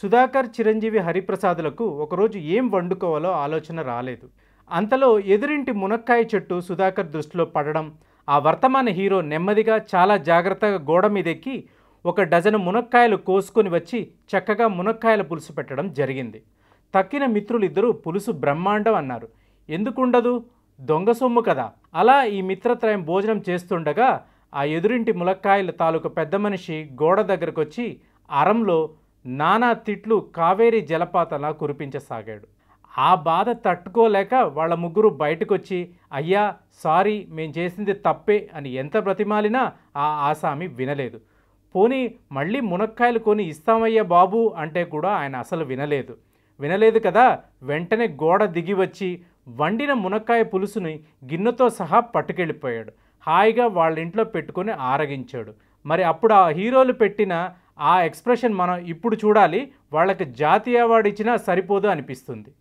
సుధాకర్ చిరంజీవి హరిప్రసాదులకు ఒకరోజు ఏం వండుకోవాలో ఆలోచన రాలేదు అంతలో ఎదురింటి మునక్కాయ చెట్టు సుధాకర్ దృష్టిలో పడడం ఆ వర్తమాన హీరో నెమ్మదిగా చాలా జాగ్రత్తగా గోడ మీదెక్కి ఒక డజను మునక్కాయలు కోసుకొని వచ్చి చక్కగా మునక్కాయల పులుసు పెట్టడం జరిగింది తక్కిన మిత్రులిద్దరూ పులుసు బ్రహ్మాండం అన్నారు ఎందుకుండదు దొంగ సొమ్ము కదా అలా ఈ మిత్రత్రయం భోజనం చేస్తుండగా ఆ ఎదురింటి ములక్కాయల తాలూకు పెద్ద మనిషి గోడ దగ్గరకు వచ్చి అరంలో నానా తిట్లు కావేరీ జలపాతంలా కురిపించసాగాడు ఆ బాధ తట్టుకోలేక వాళ్ళ ముగ్గురు బయటకొచ్చి అయ్యా సారీ మేం చేసింది తప్పే అని ఎంత బ్రతిమాలినా ఆ ఆసామి వినలేదు పోనీ మళ్ళీ మునక్కాయలు కొని ఇస్తామయ్యా బాబు అంటే కూడా ఆయన అసలు వినలేదు వినలేదు కదా వెంటనే గోడ దిగి వచ్చి వండిన మునక్కాయ పులుసుని గిన్నెతో సహా పట్టుకెళ్ళిపోయాడు హాయిగా వాళ్ళ ఇంట్లో పెట్టుకొని ఆరగించాడు మరి అప్పుడు ఆ హీరోలు పెట్టిన ఆ ఎక్స్ప్రెషన్ మనం ఇప్పుడు చూడాలి వాళ్ళకి జాతీయ అవార్డు ఇచ్చినా సరిపోదు అనిపిస్తుంది